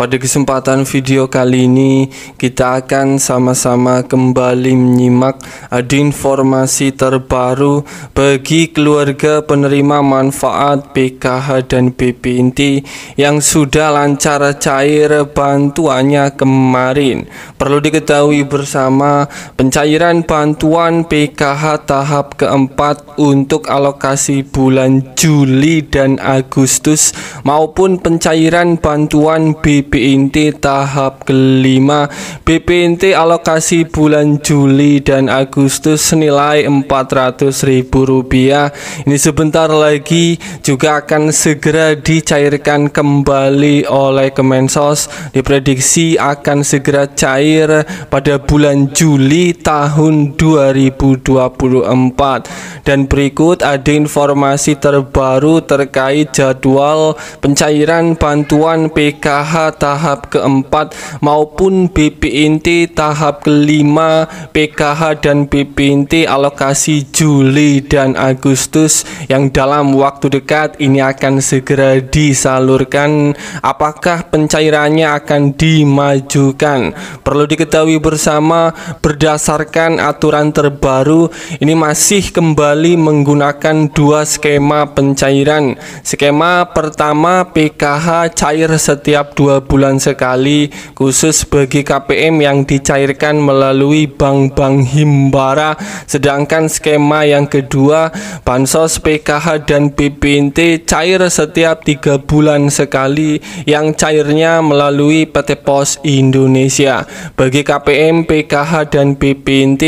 Pada kesempatan video kali ini kita akan sama-sama kembali menyimak ada informasi terbaru bagi keluarga penerima manfaat PKH dan BPNT yang sudah lancar cair bantuannya kemarin. Perlu diketahui bersama pencairan bantuan PKH tahap keempat untuk alokasi bulan Juli dan Agustus maupun pencairan bantuan BP BPNT tahap kelima BPNT alokasi bulan Juli dan Agustus senilai Rp400.000 ini sebentar lagi juga akan segera dicairkan kembali oleh Kemensos diprediksi akan segera cair pada bulan Juli tahun 2024 dan berikut ada informasi terbaru terkait jadwal pencairan bantuan PKH tahap keempat maupun BPNT tahap kelima PKH dan BPNT alokasi Juli dan Agustus yang dalam waktu dekat ini akan segera disalurkan apakah pencairannya akan dimajukan perlu diketahui bersama berdasarkan aturan terbaru ini masih kembali menggunakan dua skema pencairan skema pertama PKH cair setiap dua bulan sekali khusus bagi KPM yang dicairkan melalui bank-bank himbara sedangkan skema yang kedua bansos PKH dan BPNT cair setiap tiga bulan sekali yang cairnya melalui PT Pos Indonesia bagi KPM PKH dan BPNT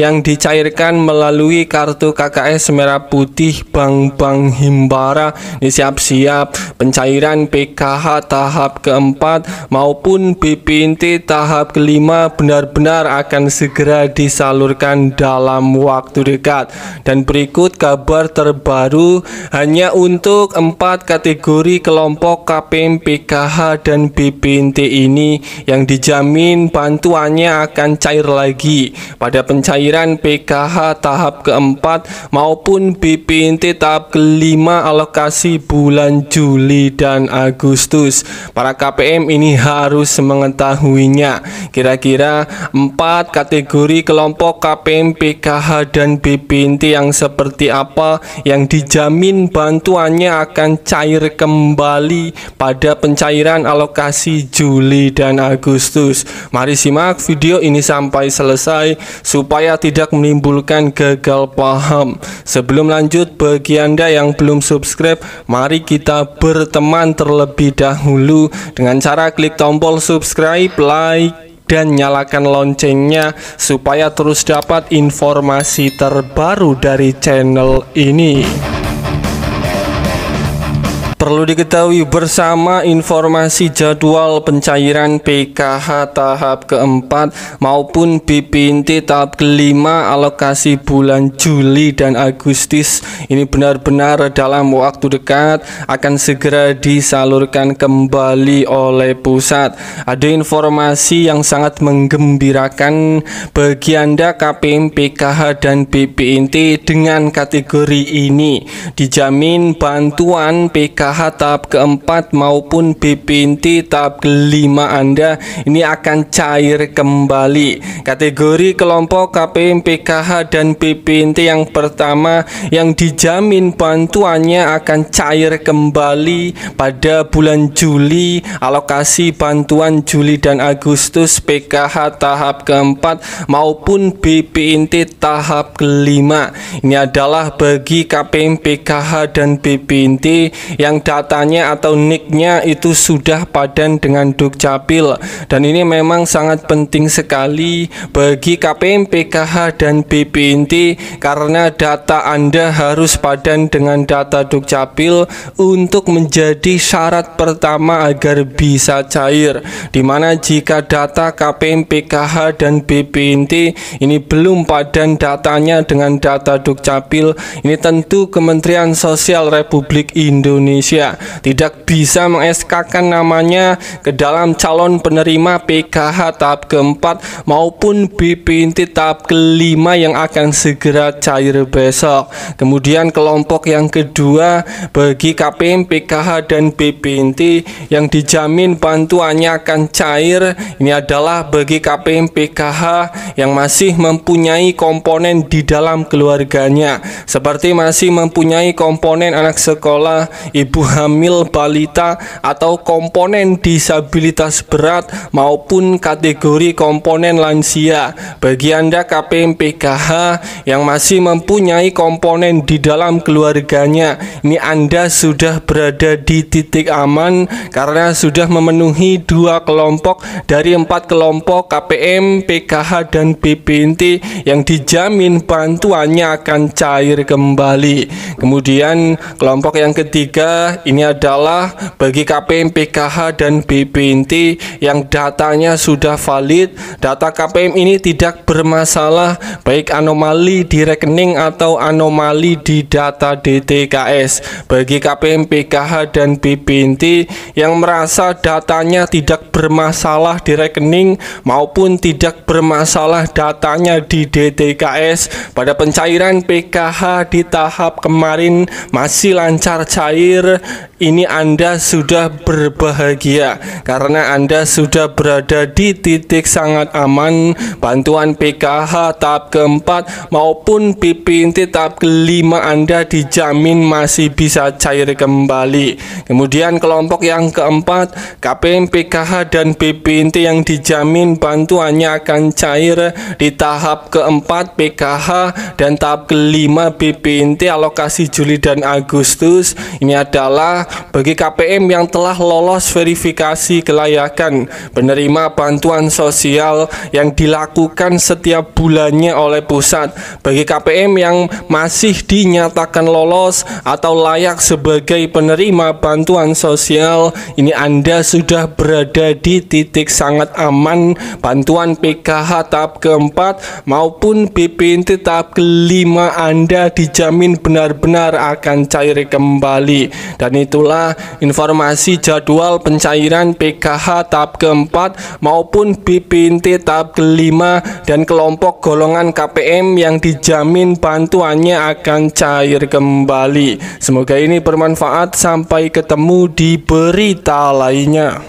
yang dicairkan melalui kartu KKS merah putih bank-bank himbara ini siap-siap pencairan PKH tahap keempat keempat maupun BPNT tahap kelima benar-benar akan segera disalurkan dalam waktu dekat. Dan berikut kabar terbaru hanya untuk empat kategori kelompok KPM PKH dan BPNT ini yang dijamin bantuannya akan cair lagi pada pencairan PKH tahap keempat maupun BPNT tahap kelima alokasi bulan Juli dan Agustus. Para KPM KPM ini harus mengetahuinya. Kira-kira empat kategori kelompok KPM, PKH, dan BPNT yang seperti apa yang dijamin bantuannya akan cair kembali pada pencairan alokasi Juli dan Agustus. Mari simak video ini sampai selesai supaya tidak menimbulkan gagal paham. Sebelum lanjut, bagi Anda yang belum subscribe, mari kita berteman terlebih dahulu dengan dengan cara klik tombol subscribe, like, dan nyalakan loncengnya supaya terus dapat informasi terbaru dari channel ini. Perlu diketahui bersama informasi jadwal pencairan PKH tahap keempat maupun BPNT tahap kelima alokasi bulan Juli dan Agustus ini benar-benar dalam waktu dekat akan segera disalurkan kembali oleh pusat. Ada informasi yang sangat menggembirakan bagi Anda KPM PKH dan BPNT dengan kategori ini dijamin bantuan PKH usaha tahap keempat maupun BPNT tahap kelima Anda ini akan cair kembali kategori kelompok KPM PKH dan BPNT yang pertama yang dijamin bantuannya akan cair kembali pada bulan Juli alokasi bantuan Juli dan Agustus PKH tahap keempat maupun BPNT tahap kelima ini adalah bagi KPM PKH dan BPNT yang datanya atau nicknya itu sudah padan dengan Dukcapil dan ini memang sangat penting sekali bagi KPM PKH dan BPNT karena data Anda harus padan dengan data Dukcapil untuk menjadi syarat pertama agar bisa cair dimana jika data KPM PKH dan BPNT ini belum padan datanya dengan data Dukcapil ini tentu Kementerian Sosial Republik Indonesia tidak bisa meng namanya ke dalam calon penerima PKH tahap keempat maupun BPNT tahap kelima yang akan segera cair besok. Kemudian kelompok yang kedua bagi KPM, PKH dan BPNT yang dijamin bantuannya akan cair ini adalah bagi KPM, PKH yang masih mempunyai komponen di dalam keluarganya seperti masih mempunyai komponen anak sekolah, ibu ibu hamil, balita, atau komponen disabilitas berat maupun kategori komponen lansia. Bagi Anda KPM PKH yang masih mempunyai komponen di dalam keluarganya, ini Anda sudah berada di titik aman karena sudah memenuhi dua kelompok dari empat kelompok KPM, PKH, dan BPNT yang dijamin bantuannya akan cair kembali. Kemudian kelompok yang ketiga ini adalah bagi KPM PKH dan BPNT yang datanya sudah valid, data KPM ini tidak bermasalah baik anomali di rekening atau anomali di data DTKS. Bagi KPM PKH dan BPNT yang merasa datanya tidak bermasalah di rekening maupun tidak bermasalah datanya di DTKS pada pencairan PKH di tahap kemarin masih lancar cair ini Anda sudah berbahagia karena Anda sudah berada di titik sangat aman bantuan PKH tahap keempat maupun PPNT tahap kelima Anda dijamin masih bisa cair kembali kemudian kelompok yang keempat KPM PKH dan PPNT yang dijamin bantuannya akan cair di tahap keempat PKH dan tahap kelima BPNT alokasi Juli dan Agustus ini ada adalah bagi KPM yang telah lolos verifikasi kelayakan penerima bantuan sosial yang dilakukan setiap bulannya oleh pusat. Bagi KPM yang masih dinyatakan lolos atau layak sebagai penerima bantuan sosial, ini Anda sudah berada di titik sangat aman bantuan PKH tahap keempat maupun BPNT tahap kelima Anda dijamin benar-benar akan cair kembali dan itulah informasi jadwal pencairan PKH tahap keempat maupun BPNT tahap kelima dan kelompok golongan KPM yang dijamin bantuannya akan cair kembali. Semoga ini bermanfaat. Sampai ketemu di berita lainnya.